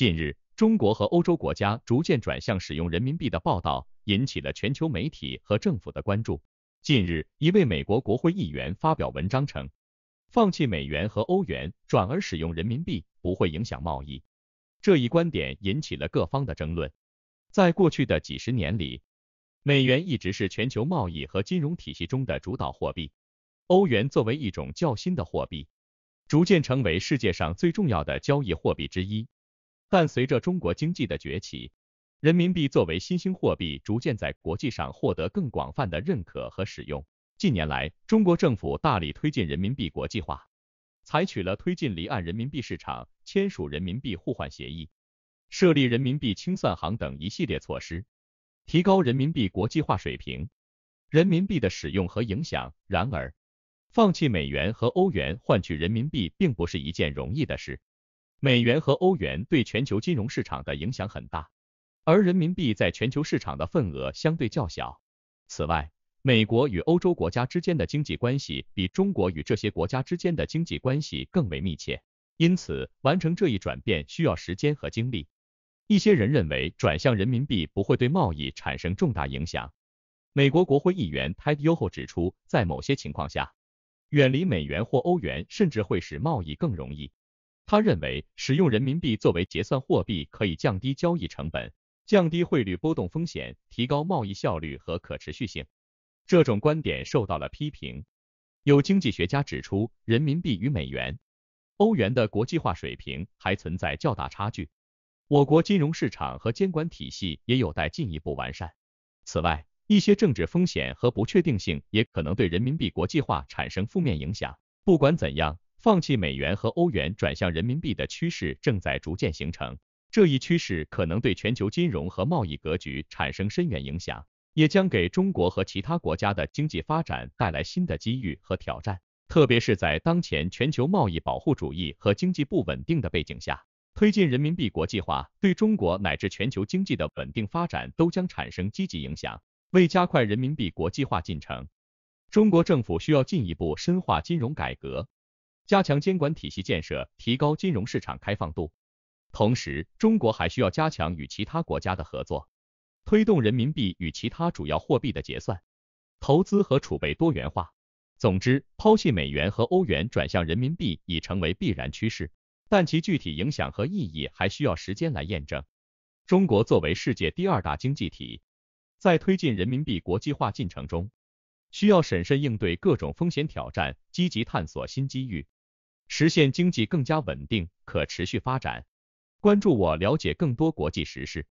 近日，中国和欧洲国家逐渐转向使用人民币的报道引起了全球媒体和政府的关注。近日，一位美国国会议员发表文章称，放弃美元和欧元，转而使用人民币不会影响贸易。这一观点引起了各方的争论。在过去的几十年里，美元一直是全球贸易和金融体系中的主导货币，欧元作为一种较新的货币，逐渐成为世界上最重要的交易货币之一。但随着中国经济的崛起，人民币作为新兴货币，逐渐在国际上获得更广泛的认可和使用。近年来，中国政府大力推进人民币国际化，采取了推进离岸人民币市场、签署人民币互换协议、设立人民币清算行等一系列措施，提高人民币国际化水平，人民币的使用和影响。然而，放弃美元和欧元换取人民币并不是一件容易的事。美元和欧元对全球金融市场的影响很大，而人民币在全球市场的份额相对较小。此外，美国与欧洲国家之间的经济关系比中国与这些国家之间的经济关系更为密切，因此完成这一转变需要时间和精力。一些人认为，转向人民币不会对贸易产生重大影响。美国国会议员 Ted 泰迪 h o 指出，在某些情况下，远离美元或欧元甚至会使贸易更容易。他认为，使用人民币作为结算货币可以降低交易成本，降低汇率波动风险，提高贸易效率和可持续性。这种观点受到了批评。有经济学家指出，人民币与美元、欧元的国际化水平还存在较大差距，我国金融市场和监管体系也有待进一步完善。此外，一些政治风险和不确定性也可能对人民币国际化产生负面影响。不管怎样。放弃美元和欧元，转向人民币的趋势正在逐渐形成。这一趋势可能对全球金融和贸易格局产生深远影响，也将给中国和其他国家的经济发展带来新的机遇和挑战。特别是在当前全球贸易保护主义和经济不稳定的背景下，推进人民币国际化对中国乃至全球经济的稳定发展都将产生积极影响。为加快人民币国际化进程，中国政府需要进一步深化金融改革。加强监管体系建设，提高金融市场开放度，同时，中国还需要加强与其他国家的合作，推动人民币与其他主要货币的结算、投资和储备多元化。总之，抛弃美元和欧元，转向人民币已成为必然趋势，但其具体影响和意义还需要时间来验证。中国作为世界第二大经济体，在推进人民币国际化进程中，需要审慎应对各种风险挑战，积极探索新机遇。实现经济更加稳定、可持续发展。关注我，了解更多国际时事。